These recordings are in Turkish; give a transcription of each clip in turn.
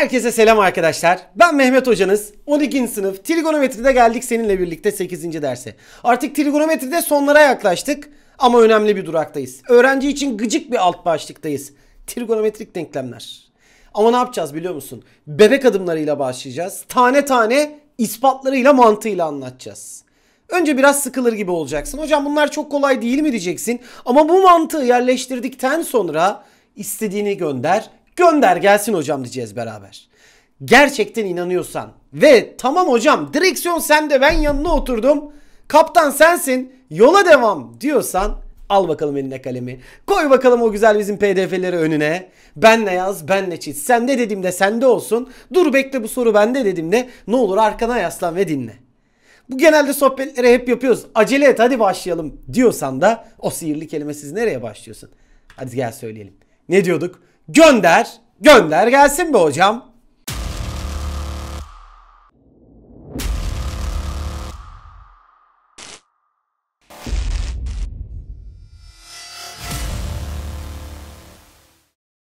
Herkese selam arkadaşlar. Ben Mehmet hocanız. 12. sınıf trigonometride geldik seninle birlikte 8. derse. Artık trigonometride sonlara yaklaştık ama önemli bir duraktayız. Öğrenci için gıcık bir alt başlıktayız. Trigonometrik denklemler. Ama ne yapacağız biliyor musun? Bebek adımlarıyla başlayacağız. Tane tane ispatlarıyla mantığıyla anlatacağız. Önce biraz sıkılır gibi olacaksın. Hocam bunlar çok kolay değil mi diyeceksin. Ama bu mantığı yerleştirdikten sonra istediğini gönder Gönder gelsin hocam diyeceğiz beraber. Gerçekten inanıyorsan ve tamam hocam direksiyon sende ben yanına oturdum. Kaptan sensin yola devam diyorsan al bakalım eline kalemi. Koy bakalım o güzel bizim pdf'leri önüne. ben ne yaz ben ne çiz. Sende dediğimde sende olsun. Dur bekle bu soru bende de ne olur arkana yaslan ve dinle. Bu genelde sohbetleri hep yapıyoruz. Acele et hadi başlayalım diyorsan da o sihirli kelimesiz nereye başlıyorsun? Hadi gel söyleyelim. Ne diyorduk? Gönder, gönder gelsin be hocam.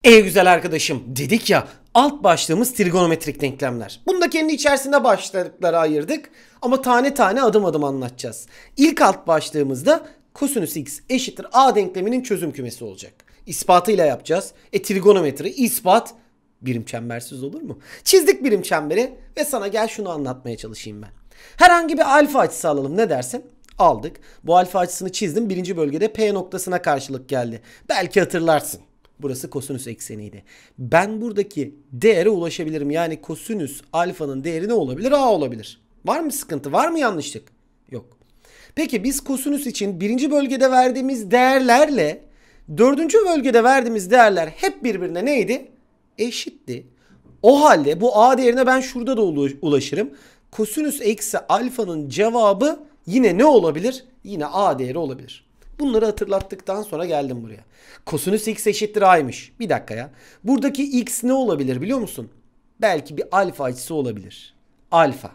Ey güzel arkadaşım dedik ya alt başlığımız trigonometrik denklemler. Bunu da kendi içerisinde başlıklara ayırdık ama tane tane adım adım anlatacağız. İlk alt başlığımızda kosinüs x eşittir a denkleminin çözüm kümesi olacak ispatıyla yapacağız. E trigonometri, ispat birim çembersiz olur mu? Çizdik birim çemberi ve sana gel şunu anlatmaya çalışayım ben. Herhangi bir alfa açısı alalım ne dersin? Aldık. Bu alfa açısını çizdim. Birinci bölgede P noktasına karşılık geldi. Belki hatırlarsın. Burası kosinüs ekseniydi. Ben buradaki değere ulaşabilirim. Yani kosinüs alfanın değeri ne olabilir? A olabilir. Var mı sıkıntı? Var mı yanlışlık? Yok. Peki biz kosinüs için birinci bölgede verdiğimiz değerlerle Dördüncü bölgede verdiğimiz değerler hep birbirine neydi? Eşitti. O halde bu a değerine ben şurada da ulaşırım. Kosinüs eksi alfanın cevabı yine ne olabilir? Yine a değeri olabilir. Bunları hatırlattıktan sonra geldim buraya. Kosinüs x eşittir a'ymış. Bir dakika ya. Buradaki x ne olabilir biliyor musun? Belki bir alfa açısı olabilir. Alfa.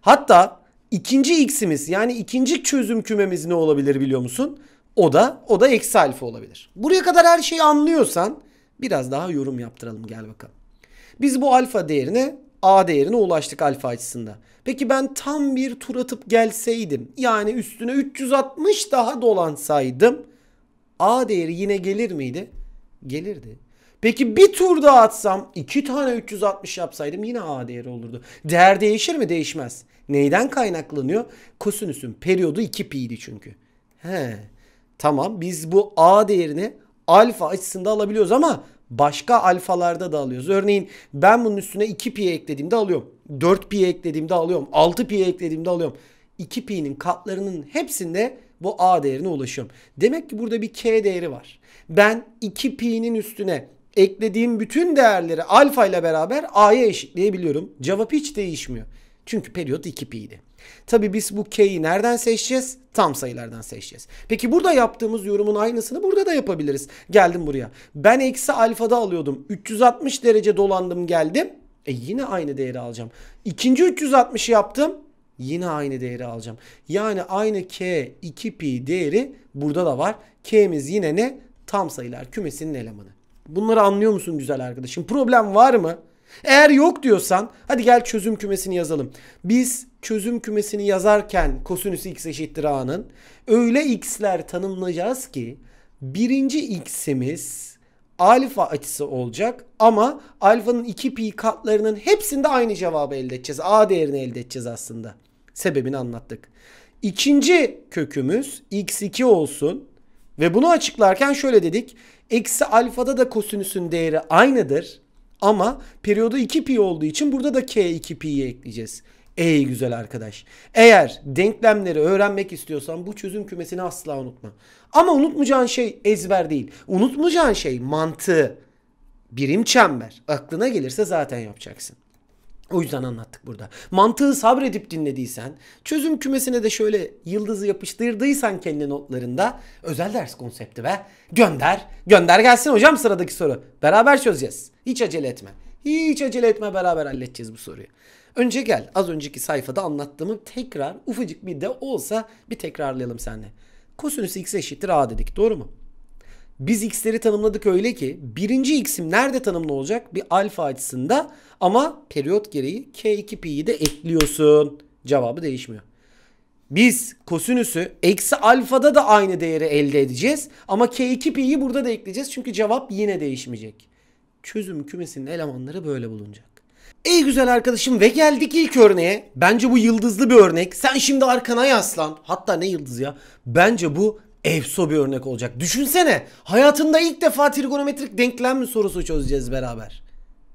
Hatta ikinci x'imiz yani ikinci çözüm kümemiz ne olabilir biliyor musun? O da o da eksi alfa olabilir. Buraya kadar her şeyi anlıyorsan biraz daha yorum yaptıralım gel bakalım. Biz bu alfa değerine A değerine ulaştık alfa açısında. Peki ben tam bir tur atıp gelseydim yani üstüne 360 daha dolansaydım A değeri yine gelir miydi? Gelirdi. Peki bir tur daha atsam iki tane 360 yapsaydım yine A değeri olurdu. Değer değişir mi? Değişmez. Neyden kaynaklanıyor? Kosinüsün periyodu 2 pi'ydi çünkü. He. Tamam biz bu A değerini alfa açısında alabiliyoruz ama başka alfalarda da alıyoruz. Örneğin ben bunun üstüne 2 pi eklediğimde alıyorum. 4 pi eklediğimde alıyorum. 6 pi eklediğimde alıyorum. 2 pi'nin katlarının hepsinde bu A değerine ulaşıyorum. Demek ki burada bir K değeri var. Ben 2 pi'nin üstüne eklediğim bütün değerleri alfa ile beraber A'ya eşitleyebiliyorum. Cevap hiç değişmiyor. Çünkü periyot 2 pi'ydi. Tabi biz bu K'yi nereden seçeceğiz? Tam sayılardan seçeceğiz. Peki burada yaptığımız yorumun aynısını burada da yapabiliriz. Geldim buraya. Ben eksi alfada alıyordum. 360 derece dolandım geldim. E yine aynı değeri alacağım. İkinci 360 yaptım. Yine aynı değeri alacağım. Yani aynı K 2pi değeri burada da var. K'miz yine ne? Tam sayılar kümesinin elemanı. Bunları anlıyor musun güzel arkadaşım? Problem var mı? Eğer yok diyorsan hadi gel çözüm kümesini yazalım. Biz çözüm kümesini yazarken kosinüs x eşittir a'nın öyle x'ler tanımlayacağız ki birinci x'imiz alfa açısı olacak ama alfanın 2 pi katlarının hepsinde aynı cevabı elde edeceğiz. A değerini elde edeceğiz aslında. Sebebini anlattık. İkinci kökümüz x2 olsun ve bunu açıklarken şöyle dedik. Eksi alfada da kosinüsün değeri aynıdır. Ama periyodu 2 pi olduğu için burada da k2pi'yi ekleyeceğiz. Ey güzel arkadaş. Eğer denklemleri öğrenmek istiyorsan bu çözüm kümesini asla unutma. Ama unutmayacağın şey ezber değil. Unutmayacağın şey mantığı. Birim çember. Aklına gelirse zaten yapacaksın. O yüzden anlattık burada. Mantığı sabredip dinlediysen, çözüm kümesine de şöyle yıldızı yapıştırdıysan kendi notlarında özel ders konsepti ve gönder. Gönder gelsin hocam sıradaki soru. Beraber çözeceğiz. Hiç acele etme. Hiç acele etme beraber halledeceğiz bu soruyu. Önce gel az önceki sayfada anlattığımı tekrar ufacık bir de olsa bir tekrarlayalım seninle. Kosinüs x eşittir a dedik doğru mu? Biz x'leri tanımladık öyle ki birinci x'im nerede tanımlı olacak? Bir alfa açısında ama periyot gereği k 2 piyi de ekliyorsun. Cevabı değişmiyor. Biz kosinüsü eksi alfada da aynı değeri elde edeceğiz. Ama k 2 piyi burada da ekleyeceğiz. Çünkü cevap yine değişmeyecek. Çözüm kümesinin elemanları böyle bulunacak. Ey güzel arkadaşım ve geldik ilk örneğe. Bence bu yıldızlı bir örnek. Sen şimdi arkana yaslan. Hatta ne yıldız ya? Bence bu efso bir örnek olacak. Düşünsene hayatında ilk defa trigonometrik denklem sorusu çözeceğiz beraber.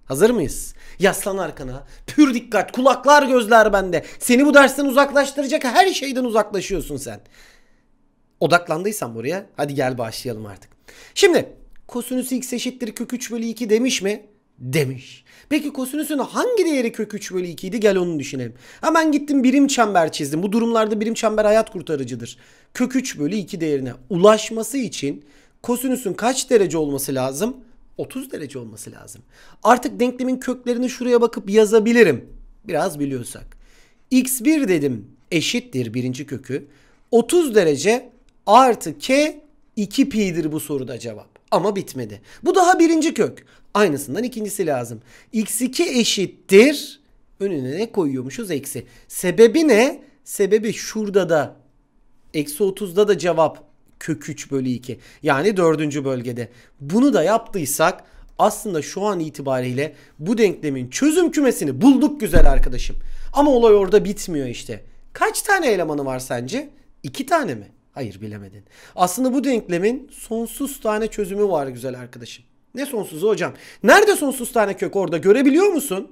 Hazır mıyız? Yaslan arkana. Pür dikkat. Kulaklar gözler bende. Seni bu dersten uzaklaştıracak her şeyden uzaklaşıyorsun sen. Odaklandıysan buraya hadi gel başlayalım artık. Şimdi kosinüs x eşittir kök 3 bölü 2 demiş mi? demiş. Peki kosinüsün hangi değeri kök 3 bölü 2 idi? Gel onu düşünelim. Hemen gittim birim çember çizdim. Bu durumlarda birim çember hayat kurtarıcıdır. Kök 3 bölü 2 değerine ulaşması için kosinüsün kaç derece olması lazım? 30 derece olması lazım. Artık denklemin köklerini şuraya bakıp yazabilirim. Biraz biliyorsak. x1 dedim eşittir birinci kökü. 30 derece artı k 2pi'dir bu soruda cevap. Ama bitmedi. Bu daha birinci kök. Aynısından ikincisi lazım. x2 eşittir. Önüne ne koyuyormuşuz? Eksi. Sebebi ne? Sebebi şurada da eksi 30'da da cevap kök 3 bölü 2. Yani dördüncü bölgede. Bunu da yaptıysak aslında şu an itibariyle bu denklemin çözüm kümesini bulduk güzel arkadaşım. Ama olay orada bitmiyor işte. Kaç tane elemanı var sence? İki tane mi? Hayır bilemedin. Aslında bu denklemin sonsuz tane çözümü var güzel arkadaşım. Ne sonsuzu hocam? Nerede sonsuz tane kök orada görebiliyor musun?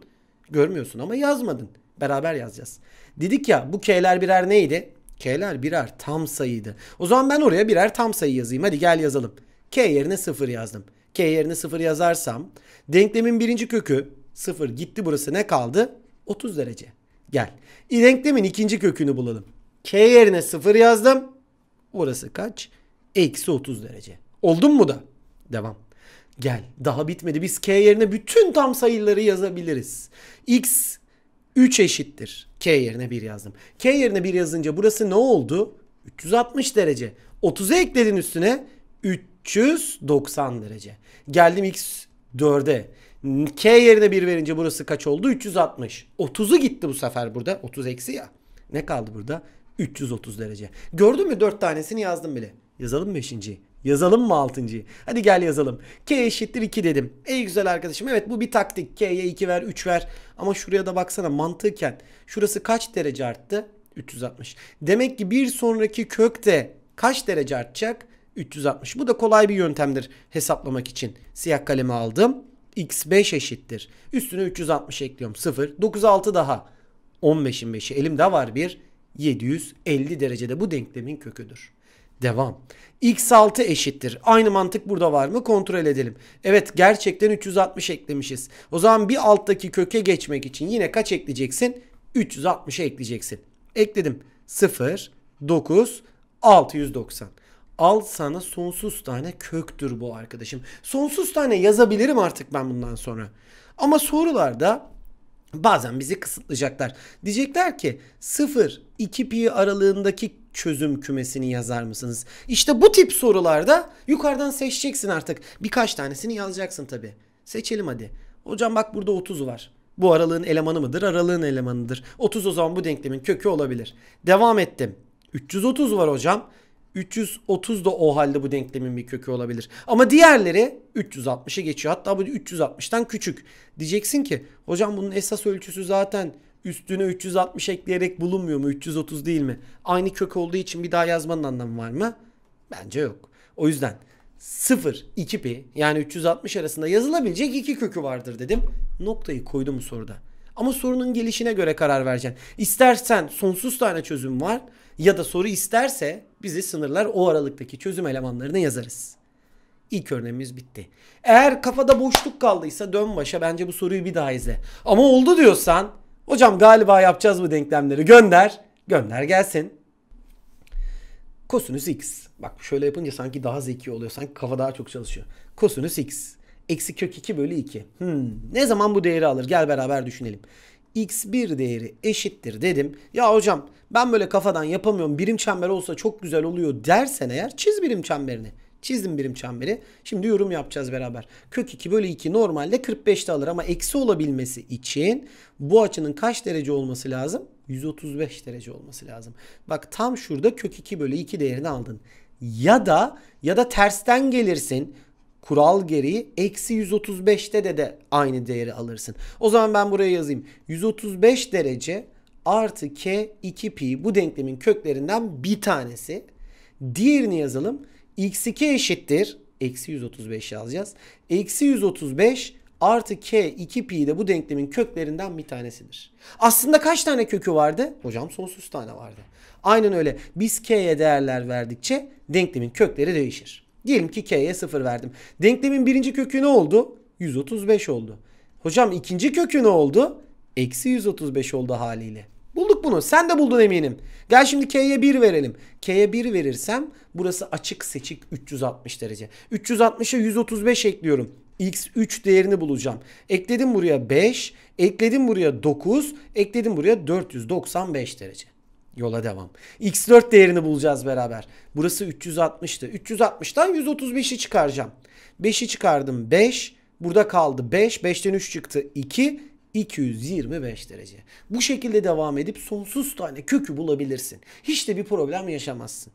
Görmüyorsun ama yazmadın. Beraber yazacağız. Dedik ya bu k'ler birer neydi? K'ler birer tam sayıydı. O zaman ben oraya birer tam sayı yazayım. Hadi gel yazalım. K yerine 0 yazdım. K yerine 0 yazarsam denklemin birinci kökü 0 gitti burası ne kaldı? 30 derece. Gel. Denklemin ikinci kökünü bulalım. K yerine 0 yazdım. Burası kaç? Eksi 30 derece. Oldun mu da? Devam. Gel daha bitmedi. Biz k yerine bütün tam sayıları yazabiliriz. x 3 eşittir. K yerine 1 yazdım. K yerine 1 yazınca burası ne oldu? 360 derece. 30'u ekledin üstüne 390 derece. Geldim x 4'e. K yerine 1 verince burası kaç oldu? 360. 30'u gitti bu sefer burada. 30 eksi ya. Ne kaldı burada? 330 derece. Gördün mü 4 tanesini yazdım bile. Yazalım 5.yi. Yazalım mı 6.yı? Hadi gel yazalım. K eşittir 2 dedim. Ey güzel arkadaşım evet bu bir taktik. K'ye 2 ver 3 ver. Ama şuraya da baksana mantıken. Şurası kaç derece arttı? 360. Demek ki bir sonraki kök de kaç derece artacak? 360. Bu da kolay bir yöntemdir hesaplamak için. Siyah kalemi aldım. X5 eşittir. Üstüne 360 ekliyorum. 0. 9, 6 daha. 15'in 5'i elimde var bir. 750 derecede bu denklemin köküdür. Devam. X6 eşittir. Aynı mantık burada var mı? Kontrol edelim. Evet gerçekten 360 eklemişiz. O zaman bir alttaki köke geçmek için yine kaç ekleyeceksin? 360'a ekleyeceksin. Ekledim. 0, 9, 690. Al sana sonsuz tane köktür bu arkadaşım. Sonsuz tane yazabilirim artık ben bundan sonra. Ama sorularda bazen bizi kısıtlayacaklar. Diyecekler ki 0 2 pi aralığındaki çözüm kümesini yazar mısınız? İşte bu tip sorularda yukarıdan seçeceksin artık. Birkaç tanesini yazacaksın tabi. Seçelim hadi. Hocam bak burada 30 var. Bu aralığın elemanı mıdır? Aralığın elemanıdır. 30 o zaman bu denklemin kökü olabilir. Devam ettim. 330 var hocam. 330 da o halde bu denklemin bir kökü olabilir. Ama diğerleri 360'a geçiyor. Hatta bu 360'tan küçük. Diyeceksin ki hocam bunun esas ölçüsü zaten üstüne 360 ekleyerek bulunmuyor mu? 330 değil mi? Aynı kök olduğu için bir daha yazmanın anlamı var mı? Bence yok. O yüzden 0, 2 pi yani 360 arasında yazılabilecek iki kökü vardır dedim. Noktayı koydum soruda. Ama sorunun gelişine göre karar vereceksin. İstersen sonsuz tane çözüm var ya da soru isterse bizi sınırlar o aralıktaki çözüm elemanlarını yazarız. İlk örneğimiz bitti. Eğer kafada boşluk kaldıysa dön başa bence bu soruyu bir daha izle. Ama oldu diyorsan Hocam galiba yapacağız bu denklemleri gönder. Gönder gelsin. Kosinüs x. Bak şöyle yapınca sanki daha zeki oluyor. Sanki kafa daha çok çalışıyor. Kosinüs x. Eksi kök 2 bölü 2. Hmm. Ne zaman bu değeri alır? Gel beraber düşünelim. x1 değeri eşittir dedim. Ya hocam ben böyle kafadan yapamıyorum. Birim çember olsa çok güzel oluyor dersen eğer çiz birim çemberini. Çizdim birim çemberi. Şimdi yorum yapacağız beraber. Kök 2 bölü 2 normalde 45'te alır ama eksi olabilmesi için bu açının kaç derece olması lazım? 135 derece olması lazım. Bak tam şurada kök 2 bölü 2 değerini aldın. Ya da ya da tersten gelirsin kural gereği eksi 135'te de de aynı değeri alırsın. O zaman ben buraya yazayım. 135 derece artı k 2 pi bu denklemin köklerinden bir tanesi. Diğerini yazalım x2 eşittir. Eksi 135 yazacağız. Eksi 135 artı k 2pi de bu denklemin köklerinden bir tanesidir. Aslında kaç tane kökü vardı? Hocam sonsuz tane vardı. Aynen öyle. Biz k'ye değerler verdikçe denklemin kökleri değişir. Diyelim ki k'ye 0 verdim. Denklemin birinci kökü ne oldu? 135 oldu. Hocam ikinci kökü ne oldu? Eksi 135 oldu haliyle. Bulduk bunu. Sen de buldun eminim. Gel şimdi K'ye 1 verelim. K'ye 1 verirsem burası açık seçik 360 derece. 360'a 135 ekliyorum. X3 değerini bulacağım. Ekledim buraya 5, ekledim buraya 9, ekledim buraya 495 derece. Yola devam. X4 değerini bulacağız beraber. Burası 360'tı. 360'dan 135'i çıkaracağım. 5'i çıkardım 5. Burada kaldı 5. 5'ten 3 çıktı 2. 225 derece. Bu şekilde devam edip sonsuz tane kökü bulabilirsin. Hiç de bir problem yaşamazsın.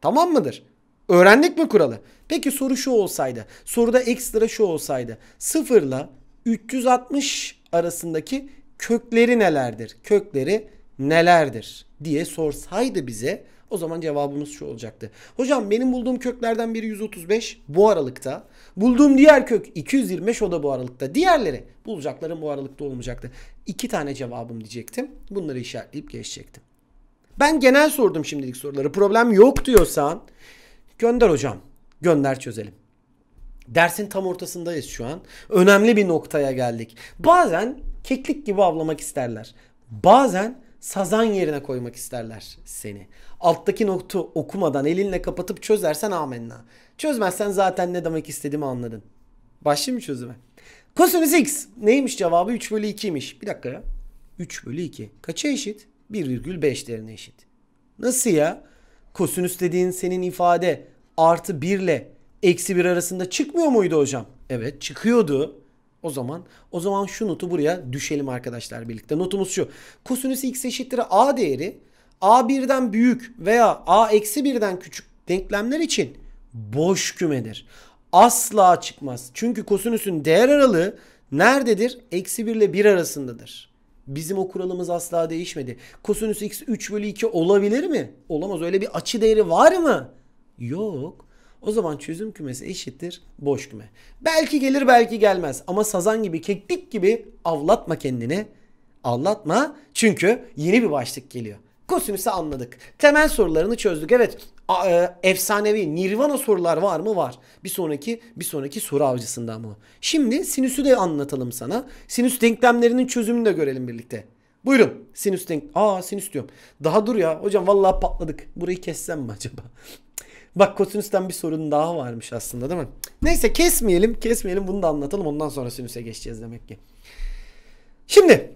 Tamam mıdır? Öğrendik mi kuralı? Peki soru şu olsaydı. Soruda ekstra şu olsaydı. 0 ile 360 arasındaki kökleri nelerdir? Kökleri nelerdir diye sorsaydı bize o zaman cevabımız şu olacaktı. Hocam benim bulduğum köklerden biri 135 bu aralıkta. Bulduğum diğer kök 225 o da bu aralıkta. Diğerleri bulacaklarım bu aralıkta olmayacaktı. İki tane cevabım diyecektim. Bunları işaretleyip geçecektim. Ben genel sordum şimdilik soruları. Problem yok diyorsan gönder hocam. Gönder çözelim. Dersin tam ortasındayız şu an. Önemli bir noktaya geldik. Bazen keklik gibi avlamak isterler. Bazen sazan yerine koymak isterler seni. Alttaki notu okumadan elinle kapatıp çözersen amenna. Çözmezsen zaten ne demek istediğimi anladın. Başlayayım mı çözüme? Kosinüs x neymiş cevabı? 3 bölü 2'ymiş. Bir dakika ya. 3 bölü 2. Kaça eşit? 1,5 değerine eşit. Nasıl ya? Kosinüs dediğin senin ifade artı 1 ile eksi 1 arasında çıkmıyor muydu hocam? Evet çıkıyordu. O zaman o zaman şu notu buraya düşelim arkadaşlar birlikte. Notumuz şu. Kosinüs x eşittir a değeri a 1'den büyük veya a eksi 1'den küçük denklemler için boş kümedir. Asla çıkmaz. Çünkü kosinüsün değer aralığı nerededir? Eksi 1 ile 1 arasındadır. Bizim o kuralımız asla değişmedi. Kosinüs x 3 bölü 2 olabilir mi? Olamaz. Öyle bir açı değeri var mı? Yok. O zaman çözüm kümesi eşittir boş küme. Belki gelir belki gelmez ama sazan gibi keklik gibi avlatma kendini. Avlatma çünkü yeni bir başlık geliyor. Kosinüsü anladık. Temel sorularını çözdük. Evet e, efsanevi nirvana sorular var mı? Var. Bir sonraki bir sonraki soru avcısında mı? Şimdi sinüsü de anlatalım sana. Sinüs denklemlerinin çözümünü de görelim birlikte. Buyurun. Sinüs denk... Aa sinüs diyorum. Daha dur ya. Hocam vallahi patladık. Burayı kessem mi acaba? Bak kosinüsten bir sorun daha varmış aslında değil mi? Neyse kesmeyelim. Kesmeyelim bunu da anlatalım. Ondan sonra sinüse geçeceğiz demek ki. Şimdi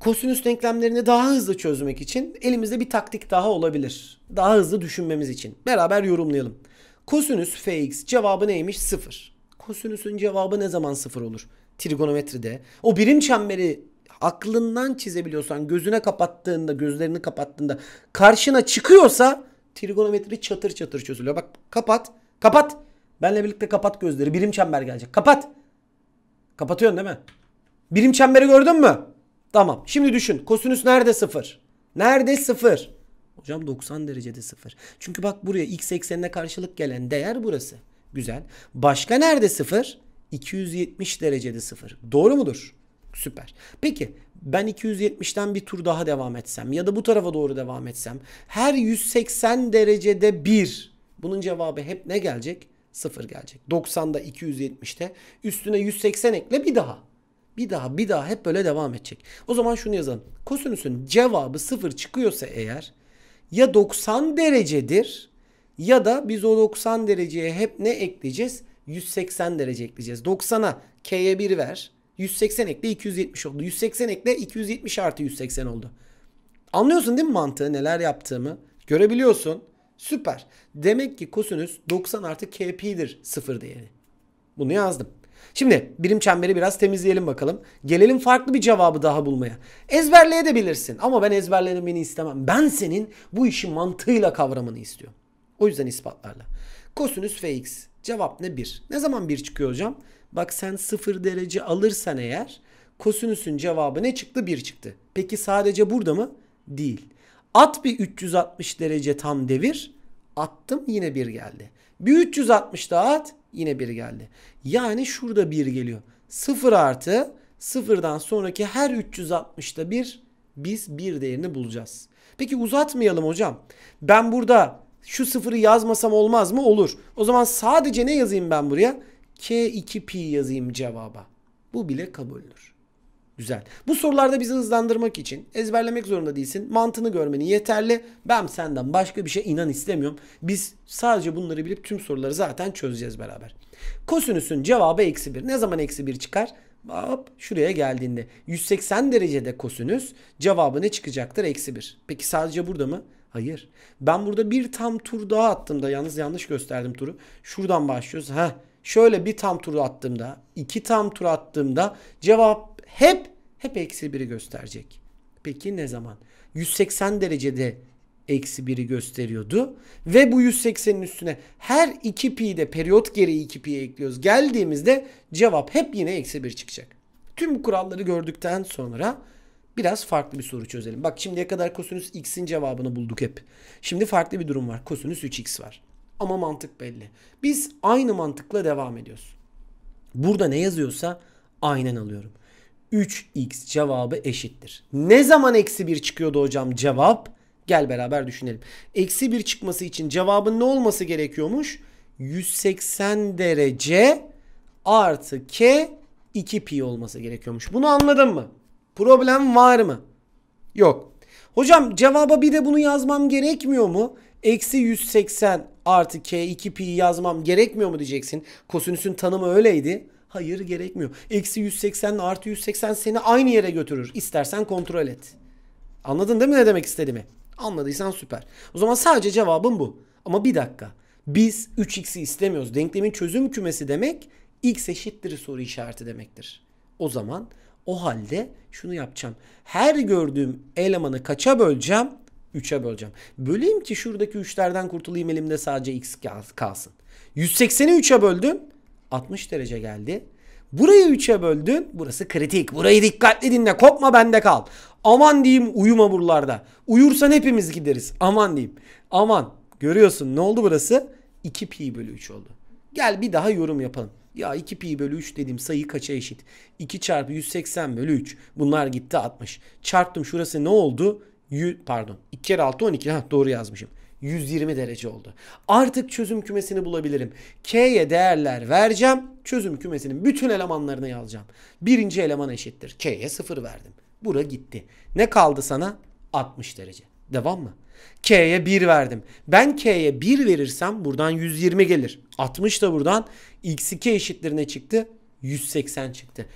kosinüs denklemlerini daha hızlı çözmek için elimizde bir taktik daha olabilir. Daha hızlı düşünmemiz için. Beraber yorumlayalım. Kosinüs fx cevabı neymiş? 0. Kosinüsün cevabı ne zaman 0 olur? Trigonometride. O birim çemberi aklından çizebiliyorsan, gözüne kapattığında, gözlerini kapattığında karşına çıkıyorsa trigonometri çatır çatır çözülüyor. Bak kapat, kapat. Benle birlikte kapat gözleri. Birim çember gelecek. Kapat. Kapatıyorsun değil mi? Birim çemberi gördün mü? Tamam. Şimdi düşün. Kosinüs nerede sıfır? Nerede sıfır? Hocam 90 derecede sıfır. Çünkü bak buraya x eksenine karşılık gelen değer burası. Güzel. Başka nerede sıfır? 270 derecede sıfır. Doğru mudur? Süper. Peki ben 270'ten bir tur daha devam etsem ya da bu tarafa doğru devam etsem her 180 derecede 1 bunun cevabı hep ne gelecek? 0 gelecek. 90'da 270'te üstüne 180 ekle bir daha. Bir daha bir daha hep böyle devam edecek. O zaman şunu yazalım. Kosinüsün cevabı sıfır çıkıyorsa eğer ya 90 derecedir ya da biz o 90 dereceye hep ne ekleyeceğiz? 180 derece ekleyeceğiz. 90'a k'ye 1 ver. 180 ekle 270 oldu. 180 ekle 270 artı 180 oldu. Anlıyorsun değil mi mantığı neler yaptığımı? Görebiliyorsun. Süper. Demek ki kosinüs 90 artı kp'dir sıfır değeri. Bunu yazdım. Şimdi birim çemberi biraz temizleyelim bakalım. Gelelim farklı bir cevabı daha bulmaya. Ezberleyebilirsin ama ben ezberlemeni istemem. Ben senin bu işi mantığıyla kavramını istiyorum. O yüzden ispatlarla. Kosinüs fx. Cevap ne 1? Ne zaman 1 çıkıyor hocam? Bak sen 0 derece alırsan eğer kosinüsün cevabı ne çıktı? 1 çıktı. Peki sadece burada mı? Değil. At bir 360 derece tam devir. Attım yine 1 geldi. Bir 360 daha at Yine 1 geldi. Yani şurada 1 geliyor. 0 artı 0'dan sonraki her 360'ta bir biz 1 değerini bulacağız. Peki uzatmayalım hocam. Ben burada şu sıfırı yazmasam olmaz mı? Olur. O zaman sadece ne yazayım ben buraya? K2P yazayım cevaba. Bu bile kabuldür. Güzel. Bu sorularda bizi hızlandırmak için ezberlemek zorunda değilsin. Mantığını görmeni yeterli. Ben senden başka bir şey inan istemiyorum. Biz sadece bunları bilip tüm soruları zaten çözeceğiz beraber. Kosinüsün cevabı eksi 1. Ne zaman eksi 1 çıkar? Hop şuraya geldiğinde 180 derecede kosinüs cevabı ne çıkacaktır? Eksi 1. Peki sadece burada mı? Hayır. Ben burada bir tam tur daha attığımda yalnız yanlış gösterdim turu. Şuradan başlıyoruz. Heh. Şöyle bir tam tur attığımda, iki tam tur attığımda cevap hep hep eksi biri gösterecek. Peki ne zaman? 180 derecede eksi biri gösteriyordu. Ve bu 180'in üstüne her 2 pi de periyot gereği 2 pi'ye ekliyoruz. Geldiğimizde cevap hep yine eksi 1 çıkacak. Tüm kuralları gördükten sonra biraz farklı bir soru çözelim. Bak şimdiye kadar kosinüs x'in cevabını bulduk hep. Şimdi farklı bir durum var. Kosinüs 3x var. Ama mantık belli. Biz aynı mantıkla devam ediyoruz. Burada ne yazıyorsa aynen alıyorum. 3x cevabı eşittir. Ne zaman eksi 1 çıkıyordu hocam cevap? Gel beraber düşünelim. Eksi 1 çıkması için cevabın ne olması gerekiyormuş? 180 derece artı k 2 pi olması gerekiyormuş. Bunu anladın mı? Problem var mı? Yok. Hocam cevaba bir de bunu yazmam gerekmiyor mu? Eksi 180 artı k 2 pi yazmam gerekmiyor mu diyeceksin. Kosinüsün tanımı öyleydi. Hayır gerekmiyor. Eksi 180 artı 180 seni aynı yere götürür. İstersen kontrol et. Anladın değil mi ne demek istediğimi? Anladıysan süper. O zaman sadece cevabım bu. Ama bir dakika. Biz 3x'i istemiyoruz. Denklemin çözüm kümesi demek x eşittir soru işareti demektir. O zaman o halde şunu yapacağım. Her gördüğüm elemanı kaça böleceğim? 3'e böleceğim. Böleyim ki şuradaki 3'lerden kurtulayım elimde sadece x kalsın. 180'i 3'e böldüm. 60 derece geldi. Burayı 3'e böldün. Burası kritik. Burayı dikkatli dinle. Kopma bende kal. Aman diyeyim uyuma buralarda. Uyursan hepimiz gideriz. Aman diyeyim. Aman. Görüyorsun ne oldu burası? 2 pi bölü 3 oldu. Gel bir daha yorum yapalım. Ya 2 pi bölü 3 dediğim sayı kaça eşit? 2 çarpı 180 bölü 3. Bunlar gitti 60. Çarptım şurası ne oldu? 100, pardon 2 kere 6 12. Ha, doğru yazmışım. 120 derece oldu. Artık çözüm kümesini bulabilirim. K'ye değerler vereceğim. Çözüm kümesinin bütün elemanlarını yazacağım. Birinci eleman eşittir. K'ye 0 verdim. Bura gitti. Ne kaldı sana? 60 derece. Devam mı? K'ye 1 verdim. Ben K'ye 1 verirsem buradan 120 gelir. 60 da buradan x2 eşittir ne çıktı. 180 çıktı.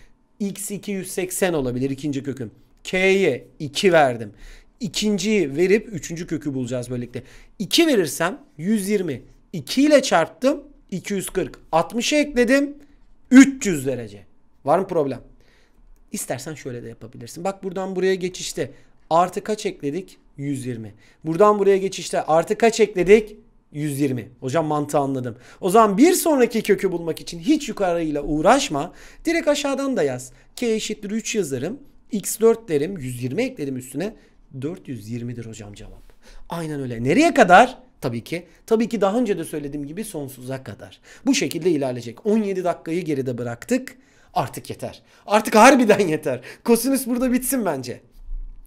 x2 180 olabilir ikinci köküm. K'ye 2 verdim. İkinciyi verip üçüncü kökü bulacağız böylelikle. 2 verirsem 120. 2 ile çarptım 240. 60'a ekledim 300 derece. Var mı problem? İstersen şöyle de yapabilirsin. Bak buradan buraya geçişte artı kaç ekledik? 120. Buradan buraya geçişte artı kaç ekledik? 120. Hocam mantığı anladım. O zaman bir sonraki kökü bulmak için hiç yukarıyla uğraşma. Direkt aşağıdan da yaz. K eşittir 3 yazarım. X4 derim. 120 ekledim üstüne. 420'dir hocam cevap. Aynen öyle. Nereye kadar? Tabii ki. Tabii ki daha önce de söylediğim gibi sonsuza kadar. Bu şekilde ilerleyecek. 17 dakikayı geride bıraktık. Artık yeter. Artık harbiden yeter. Kosinüs burada bitsin bence.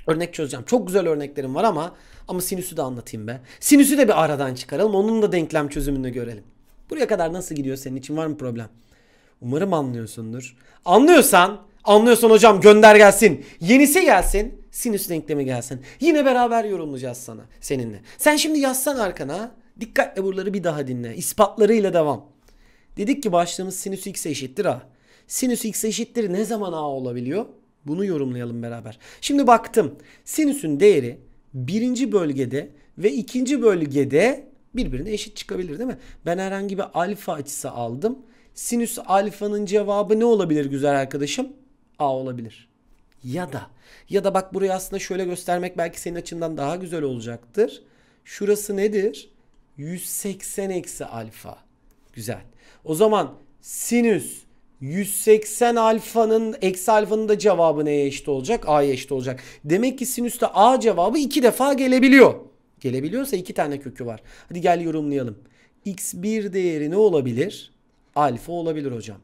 Örnek çözeceğim. Çok güzel örneklerim var ama ama sinüsü de anlatayım be. Sinüsü de bir aradan çıkaralım. Onun da denklem çözümünü görelim. Buraya kadar nasıl gidiyor senin için var mı problem? Umarım anlıyorsundur. Anlıyorsan, anlıyorsan hocam gönder gelsin. Yenisi gelsin sinüs denklemi gelsin. Yine beraber yorumlayacağız sana seninle. Sen şimdi yazsan arkana dikkatle buraları bir daha dinle. İspatlarıyla devam. Dedik ki başlığımız sinüs x eşittir a. Sinüs x eşittir ne zaman a olabiliyor? Bunu yorumlayalım beraber. Şimdi baktım. Sinüsün değeri birinci bölgede ve ikinci bölgede birbirine eşit çıkabilir değil mi? Ben herhangi bir alfa açısı aldım. Sinüs alfanın cevabı ne olabilir güzel arkadaşım? A olabilir. Ya da ya da bak burayı aslında şöyle göstermek belki senin açından daha güzel olacaktır. Şurası nedir? 180 eksi alfa. Güzel. O zaman sinüs 180 alfanın eksi alfanın da cevabı neye eşit olacak? A'ya eşit olacak. Demek ki sinüste A cevabı iki defa gelebiliyor. Gelebiliyorsa iki tane kökü var. Hadi gel yorumlayalım. X1 değeri ne olabilir? Alfa olabilir hocam.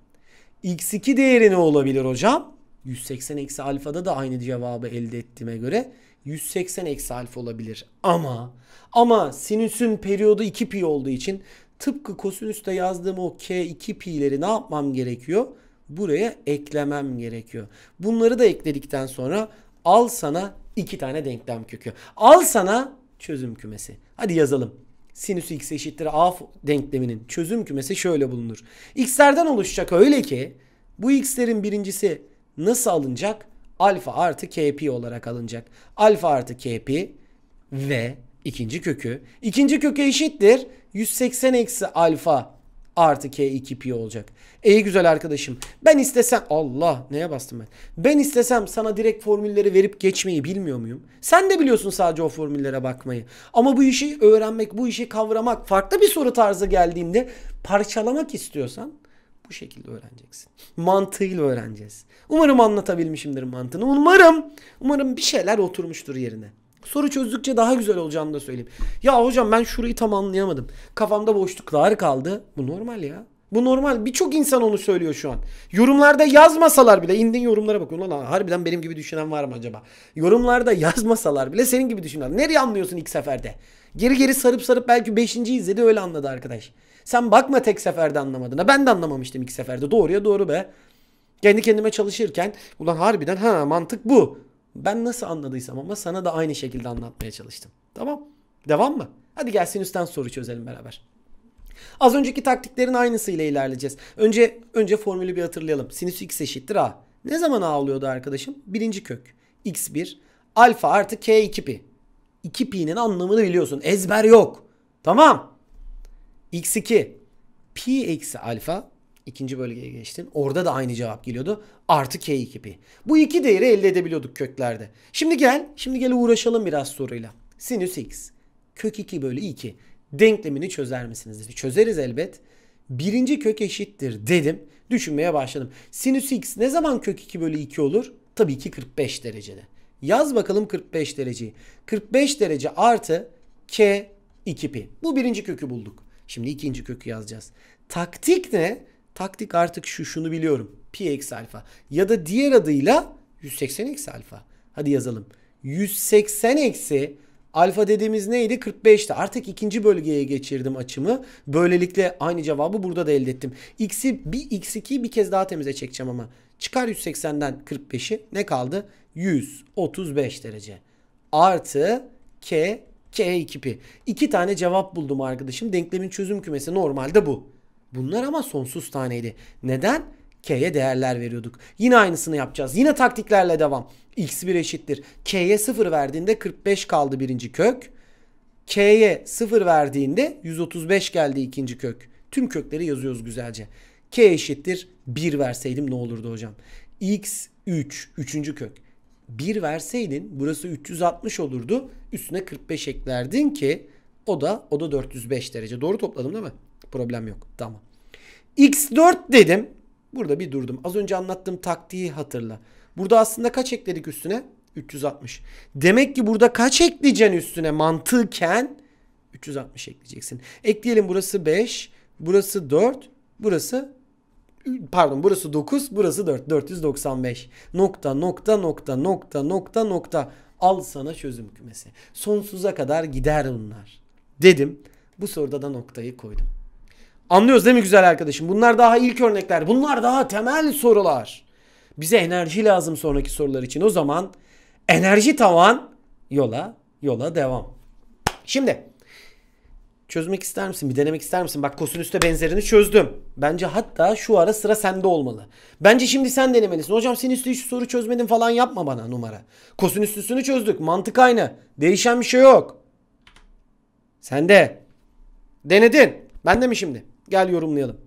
X2 değeri ne olabilir hocam? 180 eksi alfada da aynı cevabı elde ettiğime göre 180 eksi alfa olabilir. Ama ama sinüsün periyodu 2 pi olduğu için tıpkı kosinüste yazdığım o k2 pi'leri ne yapmam gerekiyor? Buraya eklemem gerekiyor. Bunları da ekledikten sonra al sana iki tane denklem kökü. Al sana çözüm kümesi. Hadi yazalım. Sinüs x eşittir a denkleminin çözüm kümesi şöyle bulunur. x'lerden oluşacak öyle ki bu x'lerin birincisi nasıl alınacak? Alfa artı kp olarak alınacak. Alfa artı kp ve ikinci kökü. İkinci kökü eşittir. 180 eksi alfa artı k2p olacak. İyi güzel arkadaşım ben istesem Allah neye bastım ben? Ben istesem sana direkt formülleri verip geçmeyi bilmiyor muyum? Sen de biliyorsun sadece o formüllere bakmayı. Ama bu işi öğrenmek, bu işi kavramak, farklı bir soru tarzı geldiğinde parçalamak istiyorsan bu şekilde öğreneceksin. Mantığıyla öğreneceğiz. Umarım anlatabilmişimdir mantığını. Umarım, umarım bir şeyler oturmuştur yerine. Soru çözdükçe daha güzel olacağını da söyleyeyim. Ya hocam ben şurayı tam anlayamadım. Kafamda boşluklar kaldı. Bu normal ya. Bu normal. Birçok insan onu söylüyor şu an. Yorumlarda yazmasalar bile indin yorumlara bakın. Ulan harbiden benim gibi düşünen var mı acaba? Yorumlarda yazmasalar bile senin gibi düşünen. Nereye anlıyorsun ilk seferde? Geri geri sarıp sarıp belki 5. izledi öyle anladı arkadaş. Sen bakma tek seferde anlamadığına. Ben de anlamamıştım ilk seferde. Doğruya doğru be. Kendi kendime çalışırken ulan harbiden ha mantık bu. Ben nasıl anladıysam ama sana da aynı şekilde anlatmaya çalıştım. Tamam. Devam mı? Hadi gelsin üstten soru çözelim beraber. Az önceki taktiklerin aynısıyla ilerleyeceğiz. Önce önce formülü bir hatırlayalım. Sinüs x eşittir a. Ne zaman a oluyordu arkadaşım? Birinci kök. x1 alfa artı k2 pi. 2 pi'nin anlamını biliyorsun. Ezber yok. Tamam. X2 P eksi alfa ikinci bölgeye geçtin, Orada da aynı cevap geliyordu. Artı K2 pi. Bu iki değeri elde edebiliyorduk köklerde. Şimdi gel, şimdi gel uğraşalım biraz soruyla. Sinüs x kök 2 bölü 2 denklemini çözer misiniz dedi. Çözeriz elbet. Birinci kök eşittir dedim. Düşünmeye başladım. Sinüs x ne zaman kök 2 bölü 2 olur? Tabii ki 45 derecede. Yaz bakalım 45 dereceyi. 45 derece artı k 2 pi. Bu birinci kökü bulduk. Şimdi ikinci kökü yazacağız. Taktik ne? Taktik artık şu şunu biliyorum. Pi eksi alfa. Ya da diğer adıyla 180 eksi alfa. Hadi yazalım. 180 eksi alfa dediğimiz neydi? 45'ti. Artık ikinci bölgeye geçirdim açımı. Böylelikle aynı cevabı burada da elde ettim. X'i bir x2'yi bir kez daha temize çekeceğim ama. Çıkar 180'den 45'i. Ne kaldı? 135 derece. Artı k CE ekipi. İki tane cevap buldum arkadaşım. Denklemin çözüm kümesi normalde bu. Bunlar ama sonsuz taneydi. Neden? K'ye değerler veriyorduk. Yine aynısını yapacağız. Yine taktiklerle devam. X1 eşittir. K'ye 0 verdiğinde 45 kaldı birinci kök. K'ye 0 verdiğinde 135 geldi ikinci kök. Tüm kökleri yazıyoruz güzelce. K eşittir 1 verseydim ne olurdu hocam? X3 üçüncü kök. 1 verseydin burası 360 olurdu. Üstüne 45 eklerdin ki o da o da 405 derece. Doğru topladım değil mi? Problem yok. Tamam. X4 dedim. Burada bir durdum. Az önce anlattığım taktiği hatırla. Burada aslında kaç ekledik üstüne? 360. Demek ki burada kaç ekleyeceksin üstüne mantıken? 360 ekleyeceksin. Ekleyelim burası 5, burası 4, burası pardon burası 9 burası 4 495 nokta nokta nokta nokta nokta nokta al sana çözüm kümesi. Sonsuza kadar gider bunlar dedim. Bu soruda da noktayı koydum. Anlıyoruz değil mi güzel arkadaşım? Bunlar daha ilk örnekler. Bunlar daha temel sorular. Bize enerji lazım sonraki sorular için. O zaman enerji tavan yola yola devam. Şimdi Çözmek ister misin? Bir denemek ister misin? Bak kosinüste benzerini çözdüm. Bence hatta şu ara sıra sende olmalı. Bence şimdi sen denemelisin. Hocam sinüslü hiç soru çözmedin falan yapma bana numara. Kosinüslüsünü çözdük. Mantık aynı. Değişen bir şey yok. Sen de. Denedin. Ben de mi şimdi? Gel yorumlayalım.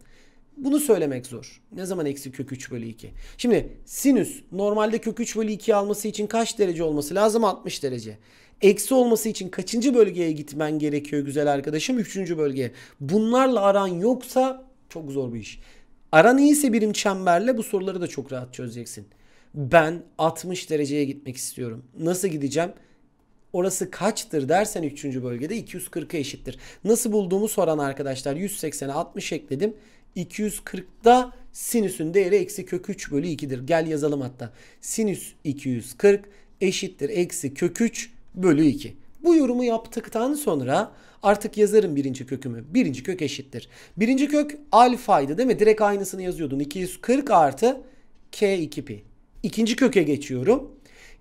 Bunu söylemek zor. Ne zaman eksi kök 3 bölü 2? Şimdi sinüs normalde kök 3 bölü 2 alması için kaç derece olması lazım? 60 derece. Eksi olması için kaçıncı bölgeye gitmen gerekiyor güzel arkadaşım? Üçüncü bölge. Bunlarla aran yoksa çok zor bir iş. Aran iyiyse birim çemberle bu soruları da çok rahat çözeceksin. Ben 60 dereceye gitmek istiyorum. Nasıl gideceğim? Orası kaçtır dersen 3. bölgede 240'a eşittir. Nasıl bulduğumu soran arkadaşlar 180'e 60 ekledim. 240'da sinüsün değeri eksi kök 3 bölü 2'dir. Gel yazalım hatta. Sinüs 240 eşittir eksi kök 3 bölü 2. Bu yorumu yaptıktan sonra artık yazarım birinci kökümü. Birinci kök eşittir. Birinci kök alfaydı değil mi? Direkt aynısını yazıyordun. 240 artı k2pi. İkinci köke geçiyorum.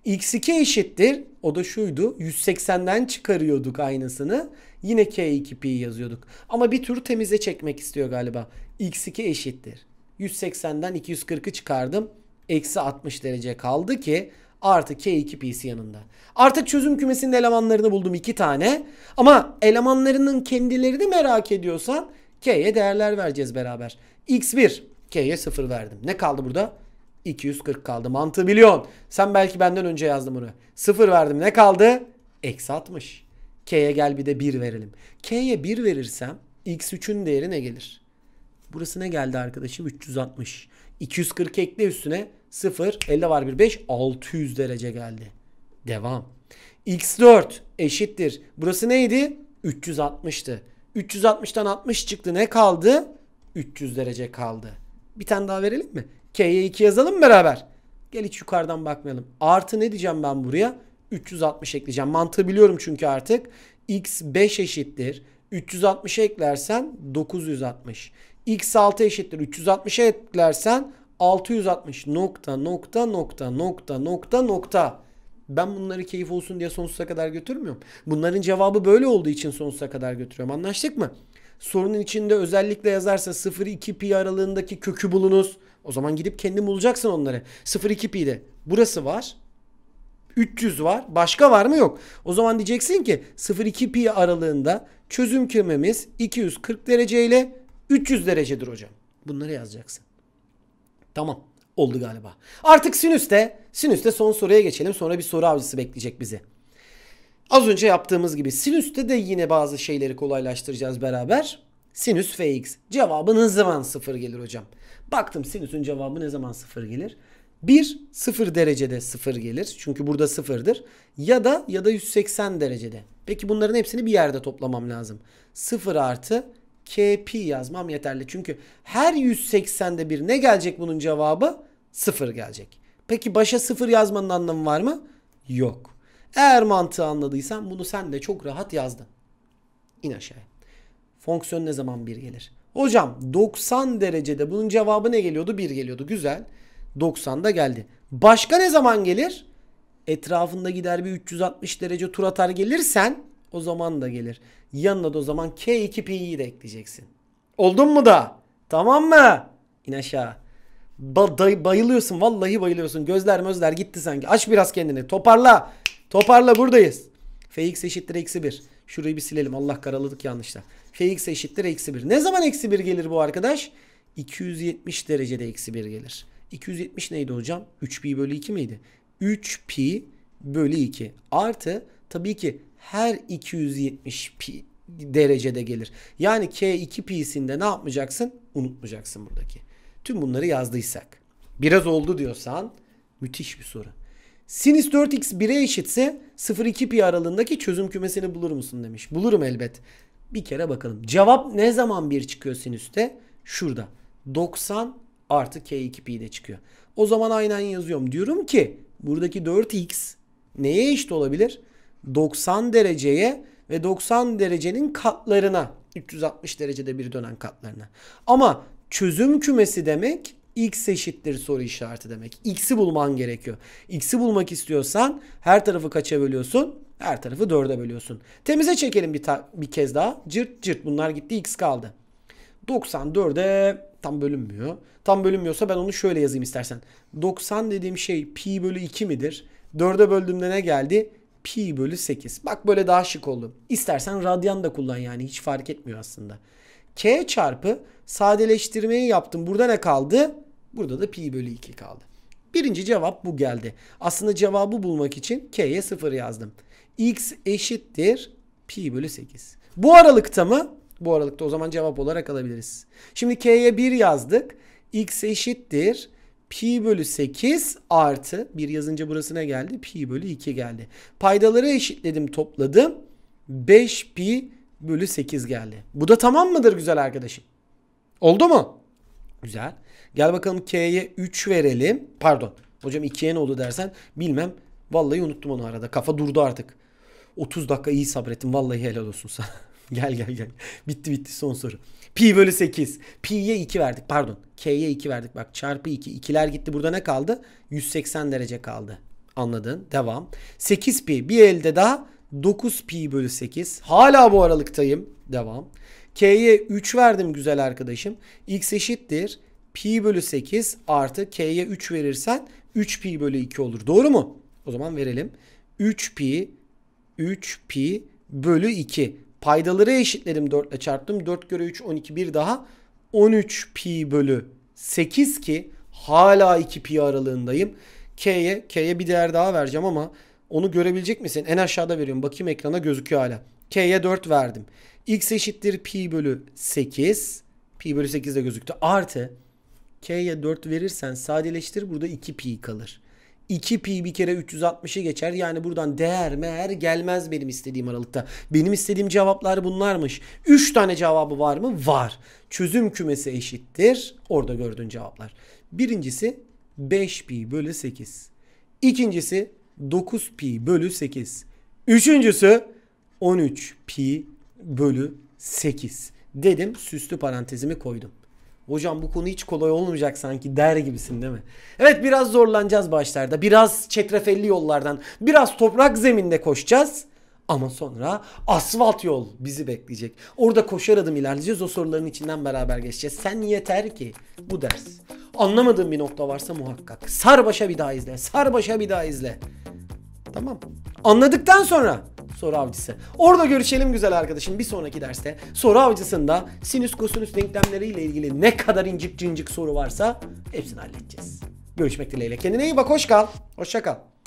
x2 eşittir. O da şuydu. 180'den çıkarıyorduk aynısını. Yine k2pi'yi yazıyorduk. Ama bir tür temize çekmek istiyor galiba. x2 eşittir. 180'den 240'ı çıkardım. Eksi 60 derece kaldı ki artı K2 PC yanında. Artık çözüm kümesinin elemanlarını buldum iki tane. Ama elemanlarının kendilerini merak ediyorsan K'ye değerler vereceğiz beraber. X1 K'ye 0 verdim. Ne kaldı burada? 240 kaldı. Mantığı biliyorsun. Sen belki benden önce yazdım bunu. 0 verdim. Ne kaldı? Eksi 60. K'ye gel bir de 1 verelim. K'ye 1 verirsem X3'ün değeri ne gelir? Burası ne geldi arkadaşım? 360. 240 ekle üstüne 0. 50 var bir 5. 600 derece geldi. Devam. X4 eşittir. Burası neydi? 360'tı. 360'tan 60 çıktı. Ne kaldı? 300 derece kaldı. Bir tane daha verelim mi? K'ye 2 yazalım beraber. Gel hiç yukarıdan bakmayalım. Artı ne diyeceğim ben buraya? 360 ekleyeceğim. Mantığı biliyorum çünkü artık. X5 eşittir. 360 eklersen 960 x6 eşittir 360'a eklersen 660 nokta nokta nokta nokta nokta nokta. Ben bunları keyif olsun diye sonsuza kadar götürmüyorum. Bunların cevabı böyle olduğu için sonsuza kadar götürüyorum. Anlaştık mı? Sorunun içinde özellikle yazarsa 0-2 pi aralığındaki kökü bulunuz. O zaman gidip kendin bulacaksın onları. 0-2 pi'de burası var. 300 var. Başka var mı? Yok. O zaman diyeceksin ki 0-2 pi aralığında çözüm kümemiz 240 derece ile 300 derecedir hocam. Bunları yazacaksın. Tamam. Oldu galiba. Artık sinüste, sinüste son soruya geçelim. Sonra bir soru avcısı bekleyecek bizi. Az önce yaptığımız gibi sinüste de yine bazı şeyleri kolaylaştıracağız beraber. Sinüs fx. Cevabı ne zaman sıfır gelir hocam? Baktım sinüsün cevabı ne zaman sıfır gelir? 1 sıfır derecede sıfır gelir. Çünkü burada sıfırdır. Ya da ya da 180 derecede. Peki bunların hepsini bir yerde toplamam lazım. 0 artı KP yazmam yeterli. Çünkü her 180'de bir ne gelecek bunun cevabı? 0 gelecek. Peki başa 0 yazmanın anlamı var mı? Yok. Eğer mantığı anladıysan bunu sen de çok rahat yazdın. İn aşağıya. Fonksiyon ne zaman 1 gelir? Hocam 90 derecede bunun cevabı ne geliyordu? 1 geliyordu. Güzel. 90'da geldi. Başka ne zaman gelir? Etrafında gider bir 360 derece tur atar gelirsen o zaman da gelir. Yanına da o zaman K2P'yi de ekleyeceksin. Oldun mu da? Tamam mı? İn aşağı. Ba day bayılıyorsun. Vallahi bayılıyorsun. Gözler mözler gitti sanki. Aç biraz kendini. Toparla. Toparla buradayız. Fx eşittir eksi 1. Şurayı bir silelim. Allah karaladık yanlışla. Fx eşittir eksi 1. Ne zaman eksi 1 gelir bu arkadaş? 270 derecede eksi 1 gelir. 270 neydi hocam? 3pi bölü 2 miydi? 3pi bölü 2 artı tabii ki her 270 pi derecede gelir. Yani K2 pi'sinde ne yapmayacaksın? Unutmayacaksın buradaki. Tüm bunları yazdıysak. Biraz oldu diyorsan müthiş bir soru. Sinüs 4x 1'e eşitse 0-2 pi aralığındaki çözüm kümesini bulur musun demiş. Bulurum elbet. Bir kere bakalım. Cevap ne zaman 1 çıkıyor sinüste? Şurada. 90 artı K2 pi de çıkıyor. O zaman aynen yazıyorum. Diyorum ki buradaki 4x neye eşit olabilir? 90 dereceye ve 90 derecenin katlarına 360 derecede bir dönen katlarına. Ama çözüm kümesi demek x eşittir soru işareti demek. X'i bulman gerekiyor. X'i bulmak istiyorsan her tarafı kaça bölüyorsun? Her tarafı 4'e bölüyorsun. Temize çekelim bir, bir kez daha. Cırt cırt bunlar gitti x kaldı. 94'e tam bölünmüyor. Tam bölünmüyorsa ben onu şöyle yazayım istersen. 90 dediğim şey pi bölü 2 midir? 4'e böldüğümde ne geldi? pi bölü 8. Bak böyle daha şık oldu. İstersen radyan da kullan yani hiç fark etmiyor aslında. K çarpı sadeleştirmeyi yaptım. Burada ne kaldı? Burada da pi bölü 2 kaldı. Birinci cevap bu geldi. Aslında cevabı bulmak için K'ye 0 yazdım. X eşittir pi bölü 8. Bu aralıkta mı? Bu aralıkta o zaman cevap olarak alabiliriz. Şimdi K'ye 1 yazdık. X eşittir pi bölü 8 artı bir yazınca burasına geldi. Pi bölü 2 geldi. Paydaları eşitledim topladım. 5 pi bölü 8 geldi. Bu da tamam mıdır güzel arkadaşım? Oldu mu? Güzel. Gel bakalım K'ye 3 verelim. Pardon. Hocam 2'ye ne oldu dersen bilmem. Vallahi unuttum onu arada. Kafa durdu artık. 30 dakika iyi sabrettim. Vallahi helal olsun sana. Gel gel gel. Bitti bitti son soru. Pi bölü 8. Pi'ye 2 verdik pardon. K'ye 2 verdik. Bak çarpı 2. 2'ler gitti. Burada ne kaldı? 180 derece kaldı. Anladın. Devam. 8 pi. Bir elde daha 9 pi bölü 8. Hala bu aralıktayım. Devam. K'ye 3 verdim güzel arkadaşım. X eşittir. Pi bölü 8 artı K'ye 3 verirsen 3 pi bölü 2 olur. Doğru mu? O zaman verelim. 3 pi 3 pi bölü 2. Paydaları eşitledim 4 ile çarptım. 4 göre 3 12 bir daha 13 pi bölü 8 ki hala 2 pi aralığındayım. K'ye K'ye bir değer daha vereceğim ama onu görebilecek misin? En aşağıda veriyorum. Bakayım ekrana gözüküyor hala. K'ye 4 verdim. X eşittir pi bölü 8. Pi bölü 8 de gözüktü. Artı K'ye 4 verirsen sadeleştir. Burada 2 pi kalır. 2 pi bir kere 360'ı geçer. Yani buradan değer meğer gelmez benim istediğim aralıkta. Benim istediğim cevaplar bunlarmış. 3 tane cevabı var mı? Var. Çözüm kümesi eşittir. Orada gördüğün cevaplar. Birincisi 5 pi bölü 8. İkincisi 9 pi bölü 8. Üçüncüsü 13 pi bölü 8 dedim. Süslü parantezimi koydum hocam bu konu hiç kolay olmayacak sanki der gibisin değil mi? Evet biraz zorlanacağız başlarda. Biraz çetrefelli yollardan, biraz toprak zeminde koşacağız. Ama sonra asfalt yol bizi bekleyecek. Orada koşar adım ilerleyeceğiz. O soruların içinden beraber geçeceğiz. Sen yeter ki bu ders. Anlamadığın bir nokta varsa muhakkak. sar başa bir daha izle. sar başa bir daha izle. Tamam. Anladıktan sonra soru avcısı. Orada görüşelim güzel arkadaşım bir sonraki derste. Soru avcısında sinüs kosinüs denklemleriyle ilgili ne kadar incik cincik soru varsa hepsini halledeceğiz. Görüşmek dileğiyle. Kendine iyi bak hoş kal. Hoşça kal.